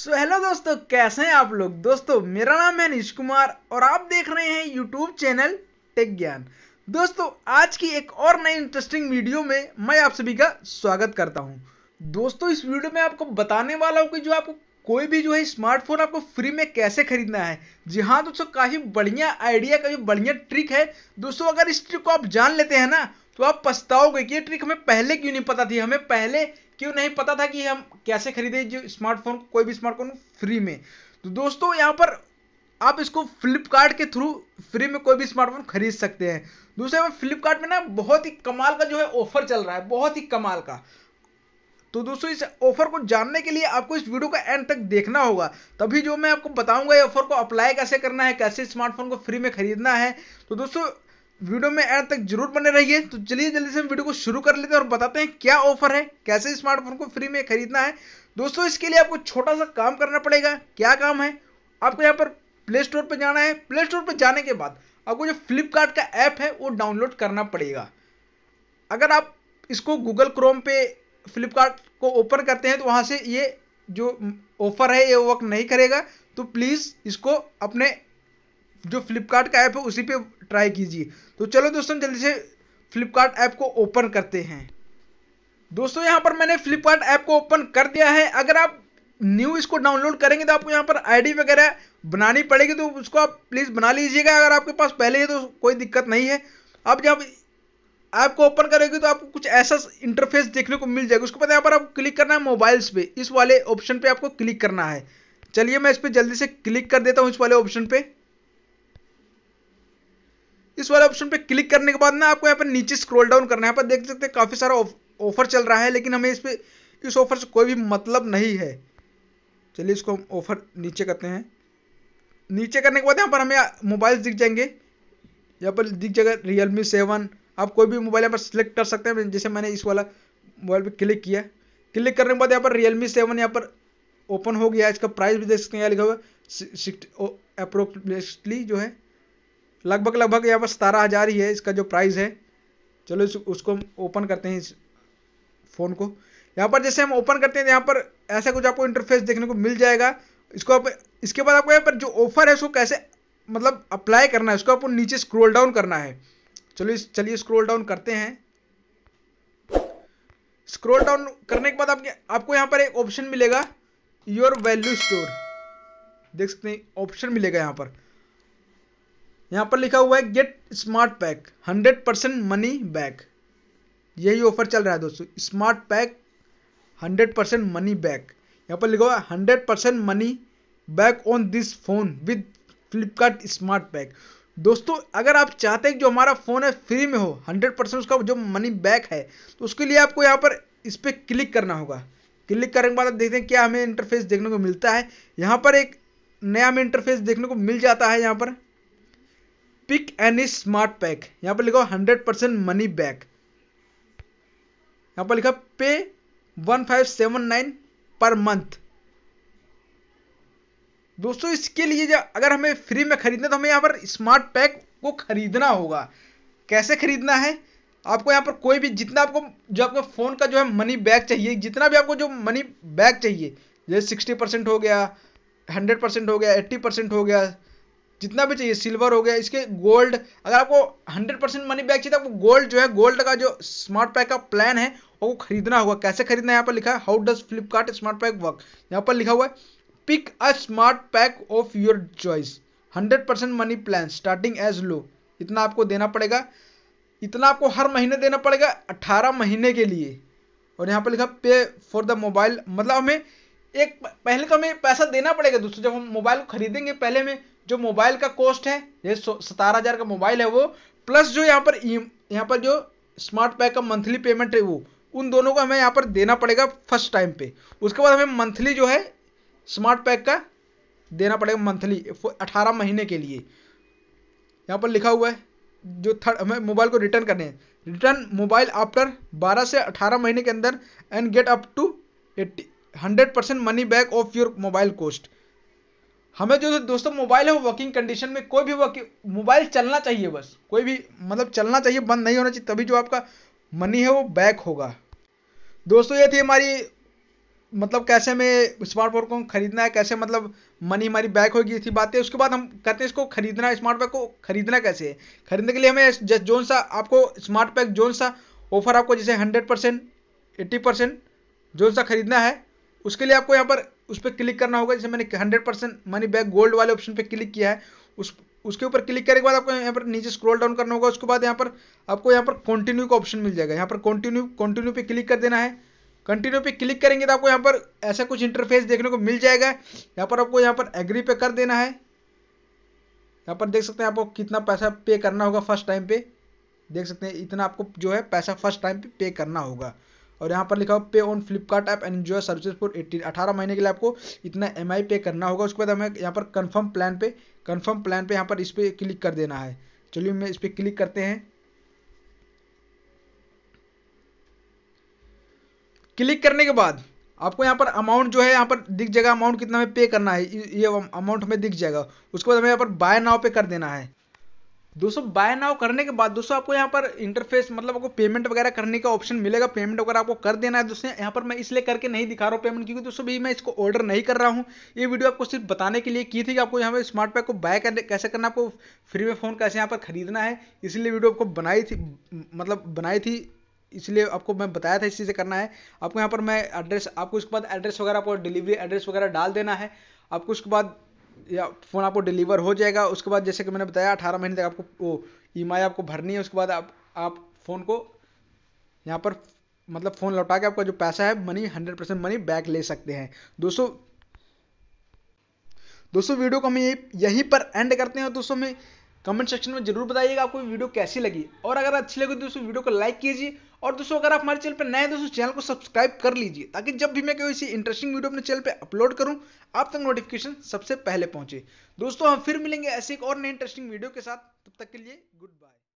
so hello दोस्तों कैसे हैं आप लोग दोस्तों मेरा नाम है निश कुमार और आप देख रहे हैं यूट्यूब चैनल टेक ज्ञान दोस्तों आज की एक और नई इंटरेस्टिंग वीडियो में मैं आप सभी का स्वागत करता हूं दोस्तों इस वीडियो में आपको बताने वाला हूं कि जो आपको कोई भी जो है स्मार्टफोन आपको फ्री में कैसे खरीदना है जी हाँ दोस्तों काफ़ी बढ़िया आइडिया काफ़ी बढ़िया ट्रिक है दोस्तों अगर इस ट्रिक को आप जान लेते हैं ना तो आप पछताओगे कि ये ट्रिक हमें पहले क्यों नहीं पता थी हमें पहले क्यों नहीं पता था कि हम कैसे खरीदे जो स्मार्टफोन कोई भी स्मार्टफोन फ्री में तो दोस्तों यहाँ पर आप इसको फ्लिपकार्ट के थ्रू फ्री में कोई भी स्मार्टफोन खरीद सकते हैं दूसरे में फ्लिपकार्ट में ना बहुत ही कमाल का जो है ऑफर चल रहा है बहुत ही कमाल का तो दोस्तों इस ऑफर को जानने के लिए आपको इस वीडियो का एंड तक देखना होगा तभी जो मैं आपको बताऊंगा ये ऑफर को अप्लाई कैसे करना है कैसे स्मार्टफोन को फ्री में खरीदना है तो दोस्तों वीडियो में एंड तक जरूर बने रहिए तो चलिए जल्दी से हम वीडियो को शुरू कर लेते हैं और बताते हैं क्या ऑफर है कैसे स्मार्टफोन को फ्री में खरीदना है दोस्तों इसके लिए आपको छोटा सा काम करना पड़ेगा क्या काम है आपको यहाँ पर प्ले स्टोर पर जाना है प्ले स्टोर पर जाने के बाद आपको जो फ्लिपकार्ट का ऐप है वो डाउनलोड करना पड़ेगा अगर आप इसको गूगल क्रोम पे फ्लिपकार्ट को ओपन करते हैं तो वहाँ से ये जो ऑफर है ये वर्क नहीं करेगा तो प्लीज़ इसको अपने जो फ्लिपकार्ट का ऐप है उसी पे ट्राई कीजिए तो चलो दोस्तों जल्दी से फ्लिपकार्ट ऐप को ओपन करते हैं दोस्तों यहाँ पर मैंने फ्लिपकार्ट ऐप को ओपन कर दिया है अगर आप न्यू इसको डाउनलोड करेंगे तो आपको यहाँ पर आईडी वगैरह बनानी पड़ेगी तो उसको आप प्लीज़ बना लीजिएगा अगर आपके पास पहले ही तो कोई दिक्कत नहीं है अब जब ऐप को ओपन करेंगे तो आपको कुछ ऐसा इंटरफेस देखने को मिल जाएगा उसके बाद यहाँ पर आपको क्लिक करना है मोबाइल्स पे इस वाले ऑप्शन पे आपको क्लिक करना है चलिए मैं इस पर जल्दी से क्लिक कर देता हूँ इस वाले ऑप्शन पर इस वाले ऑप्शन पे क्लिक करने के बाद ना आपको यहाँ पर नीचे स्क्रॉल डाउन करना है यहाँ पर देख सकते हैं काफ़ी सारा ऑफर चल रहा है लेकिन हमें इस पर इस ऑफर से कोई भी मतलब नहीं है चलिए इसको हम ऑफर नीचे करते हैं नीचे करने के बाद यहाँ पर हमें मोबाइल दिख जाएंगे यहाँ पर दिख जाएगा रियल मी सेवन आप कोई भी मोबाइल यहाँ पर सिलेक्ट कर सकते हैं जैसे मैंने इस वाला मोबाइल पर क्लिक किया क्लिक करने के बाद यहाँ पर रियल मी सेवन यहाँ पर ओपन हो गया इसका प्राइस भी देख सकते हैं यहाँ लिखा हुआ अप्रोक्सीमेटली oh, जो है लगभग लगभग यहाँ पर सतारह हज़ार ही है इसका जो प्राइस है चलो इस उसको हम ओपन करते हैं इस फ़ोन को यहाँ पर जैसे हम ओपन करते हैं यहाँ पर ऐसा कुछ आपको इंटरफेस देखने को मिल जाएगा इसको आप इसके बाद आपको यहाँ पर जो ऑफर है उसको कैसे मतलब अप्लाई करना है उसको आपको नीचे स्क्रोल डाउन करना है चलो इस चलिए स्क्रोल डाउन करते हैं स्क्रोल डाउन करने के बाद आपके आपको यहाँ पर एक ऑप्शन मिलेगा योर वैल्यू स्टोर देख सकते हैं ऑप्शन मिलेगा यहाँ पर यहाँ पर लिखा हुआ है get smart pack hundred percent money back यही ऑफर चल रहा है दोस्तों smart pack hundred percent money back यहाँ पर लिखा हुआ है hundred percent money back on this phone with Flipkart smart pack दोस्तों अगर आप चाहते हैं जो हमारा फ़ोन है फ्री में हो हंड्रेड परसेंट उसका जो मनी बैक है तो उसके लिए आपको यहाँ पर इस पर क्लिक करना होगा क्लिक करने के बाद आप देखते हैं क्या हमें इंटरफेस देखने को मिलता है यहाँ पर एक नया हमें इंटरफेस देखने को मिल जाता है यहाँ पर पिक एनी स्मार्ट पैक यहां पर लिखा हंड्रेड परसेंट मनी बैक यहां पर लिखा pay one five seven nine per month दोस्तों इसके लिए अगर हमें फ्री में खरीदना तो हमें यहाँ पर स्मार्ट पैक को खरीदना होगा कैसे खरीदना है आपको यहाँ पर कोई भी जितना आपको जो आपका फ़ोन का जो है मनी बैग चाहिए जितना भी आपको जो मनी बैग चाहिए जैसे सिक्सटी परसेंट हो गया हंड्रेड परसेंट हो गया एट्टी परसेंट हो गया जितना भी चाहिए सिल्वर हो गया इसके गोल्ड अगर आपको 100 परसेंट मनी बैक चाहिए तो आपको गोल्ड जो है गोल्ड का जो स्मार्ट पैक का प्लान है वो खरीदना होगा कैसे खरीदना है यहाँ पर लिखा है how does Flipkart smart pack work यहाँ पर लिखा हुआ है pick a smart pack of your choice hundred percent money plan starting as low इतना आपको देना पड़ेगा इतना आपको हर महीने देना पड़ेगा अट्ठारह महीने के लिए और यहाँ पर लिखा पे फॉर द मोबाइल मतलब हमें एक पहले तो हमें पैसा देना पड़ेगा दोस्तों जब हम मोबाइल खरीदेंगे पहले हमें जो मोबाइल का कॉस्ट है ये सतारह हज़ार का मोबाइल है वो प्लस जो यहाँ पर e, यहाँ पर जो स्मार्ट पैक का मंथली पेमेंट है वो उन दोनों को हमें यहाँ पर देना पड़ेगा फर्स्ट टाइम पे उसके बाद हमें मंथली जो है स्मार्ट पैक का देना पड़ेगा मंथली अठारह महीने के लिए यहाँ पर लिखा हुआ है जो थर्ड हमें मोबाइल को रिटर्न करने हैं रिटर्न मोबाइल आफ्टर 12 से 18 महीने के अंदर and get up to eighty hundred percent money back of your mobile cost हमें जो दोस्तों मोबाइल है वो वर्किंग कंडीशन में कोई भी वर्किंग मोबाइल चलना चाहिए बस कोई भी मतलब चलना चाहिए बंद नहीं होना चाहिए तभी जो आपका मनी है वो बैक होगा दोस्तों ये थी हमारी मतलब कैसे हमें स्मार्टफोन को खरीदना है कैसे मतलब मनी हमारी बैक होगी ऐसी बातें उसके बाद हम कहते हैं इसको खरीदना स्मार्ट पैक को खरीदना कैसे है खरीदने के लिए हमें जोन सा आपको स्मार्ट पैक जोन सा ऑफर आपको जैसे हंड्रेड परसेंट एट्टी परसेंट जोन सा खरीदना है उसके लिए आपको यहाँ पर उस पर क्लिक करना होगा जैसे मैंने hundred percent money back gold वाले ऑप्शन पर क्लिक किया है उस उसके ऊपर क्लिक करने के बाद आपको यहाँ पर नीचे स्क्रॉल डाउन करना होगा उसके बाद यहाँ पर आपको यहाँ पर कंटिन्यू का ऑप्शन मिल जाएगा यहाँ पर कंटिन्यू कंटिन्यू पे क्लिक कर देना है कंटिन्यू पे क्लिक करेंगे तो आपको यहाँ पर ऐसा कुछ इंटरफेस देखने को मिल जाएगा यहाँ पर आपको यहाँ पर एग्री पे कर देना है यहाँ पर देख सकते हैं आपको कितना पैसा पे करना होगा फर्स्ट टाइम पे देख सकते हैं इतना आपको जो है पैसा फर्स्ट टाइम पे पे करना होगा और यहाँ पर लिखा हो pay on Flipkart app and enjoy services for eighteen अठारह महीने के लिए आपको इतना एम पे करना होगा उसके बाद हमें यहाँ पर confirm plan pay confirm plan pay यहाँ पर इस पर क्लिक कर देना है चलिए मैं इस पर क्लिक करते हैं क्लिक करने के बाद आपको यहाँ पर अमाउंट जो है यहाँ पर दिख जाएगा अमाउंट कितना हमें पे करना है ये अमाउंट हमें दिख जाएगा उसके बाद हमें यहाँ पर बाय नाव पे कर देना है दोस्तों बाय नाउ करने के बाद दोस्तों आपको यहाँ पर इंटरफेस मतलब आपको पेमेंट वगैरह करने का ऑप्शन मिलेगा पेमेंट वगैरह आपको कर देना है दोस्तों यहाँ पर मैं इसलिए करके नहीं दिखा रहा हूँ पेमेंट क्योंकि दोस्तों भी मैं इसको ऑर्डर नहीं कर रहा हूँ ये वीडियो आपको सिर्फ बताने के लिए की थी कि आपको यहाँ पर स्मार्ट पैक को बाय करने कैसे करना आपको फ्री में फ़ोन कैसे यहाँ पर खरीदना है इसलिए वीडियो आपको बनाई थी मतलब बनाई थी इसलिए आपको मैं बताया था इस चीज़ से करना है आपको यहाँ पर मैं एड्रेस आपको उसके बाद एड्रेस वगैरह आपको डिलीवरी एड्रेस वगैरह डाल देना है आपको उसके बाद या फ़ोन आपको डिलीवर हो जाएगा उसके बाद जैसे कि मैंने बताया अठारह महीने तक आपको वो ई आपको भरनी है उसके बाद आप आप फ़ोन को यहाँ पर मतलब फ़ोन लौटा के आपका जो पैसा है money hundred percent money back ले सकते हैं दोस्तों दोस्तों वीडियो को हम यहीं यहीं पर एंड करते हैं दोस्तों हमें कमेंट सेक्शन में जरूर बताइएगा आपको वीडियो कैसी लगी और अगर अच्छी लगी तो दोस्तों वीडियो को लाइक कीजिए और दोस्तों अगर आप हमारे चैनल पर नए दोस्तों चैनल को सब्सक्राइब कर लीजिए ताकि जब भी मैं कोई ऐसी इंटरेस्टिंग वीडियो अपने चैनल पर अपलोड करूं आप तक नोटिफिकेशन सबसे पहले पहुंचे दोस्तों हम फिर मिलेंगे ऐसे एक और नए इंटरेस्टिंग वीडियो के साथ तब तक के लिए गुड बाय